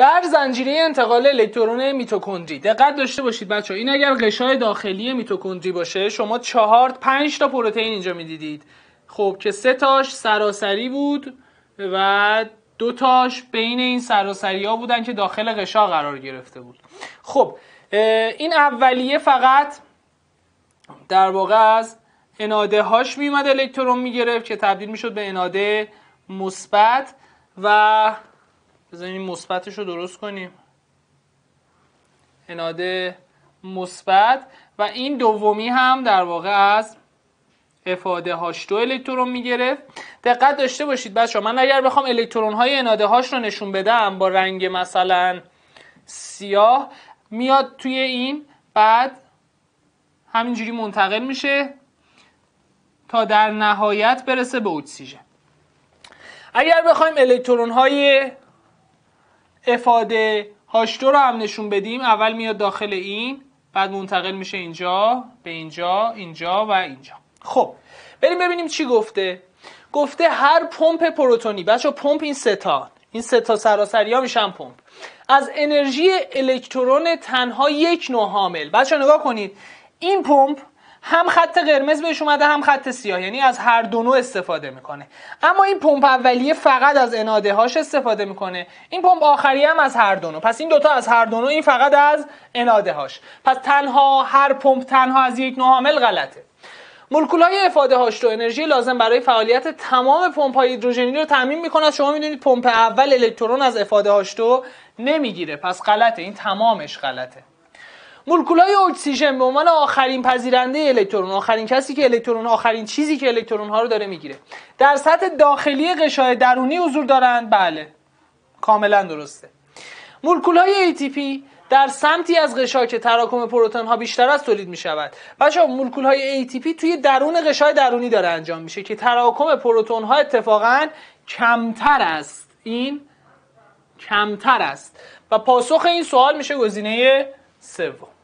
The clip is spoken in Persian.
در زنجیره انتقال الکترون میتوکندری دقت داشته باشید بچه این اگر قشای داخلی میتوکندری باشه شما چهار پنج تا پروتئین اینجا میدیدید خب که سه تاش سراسری بود و دو تاش بین این سراسری ها بودن که داخل قشا قرار گرفته بود خب این اولیه فقط در واقع از اناده هاش میمد الکترون میگرفت که تبدیل میشد به اناده مثبت و بزنیم مثبتش رو درست کنیم اناده مثبت و این دومی هم در واقع از افاده هاش دو الکترون میگرفت دقت داشته باشید شما من اگر بخوام الکترون های اناده هاش رو نشون بدم با رنگ مثلا سیاه میاد توی این بعد همینجوری منتقل میشه تا در نهایت برسه به اکسیژن اگر بخوایم الکترون های افاده هاش رو هم نشون بدیم اول میاد داخل این بعد منتقل میشه اینجا به اینجا اینجا و اینجا خب بریم ببینیم چی گفته گفته هر پمپ پروتونی بچه پمپ این ستا این ستا سراسری ها میشن پمپ از انرژی الکترون تنها یک نوع حامل بچه نگاه کنید این پمپ هم خط قرمز بهش اومده هم خط سیاه یعنی از هر دو استفاده میکنه اما این پمپ اولیه فقط از اناده هاش استفاده میکنه این پمپ آخری هم از هر دو پس این دوتا از هر دو این فقط از اناده هاش پس تنها هر پمپ تنها از یک نوع حامل غلطه مولکول های افاده هاش تو انرژی لازم برای فعالیت تمام پمپ های هیدروژنی رو تامین میکنه شما میدونید پمپ اول الکترون از افاده هاش نمیگیره پس غلطه این تمامش غلطه های اکسیژن به عنوان آخرین پذیرنده الکترون آخرین کسی که الکترون آخرین چیزی که الکترون ها رو داره میگیره در سطح داخلی غشای درونی حضور دارند بله کاملا درسته های ATP در سمتی از غشا که تراکم پروتون ها بیشتر است تولید می شود بچه مولکول های ATP توی درون غشای درونی داره انجام میشه که تراکم پروتون ها اتفاقا کمتر است این کمتر است و پاسخ این سوال میشه گزینه سوم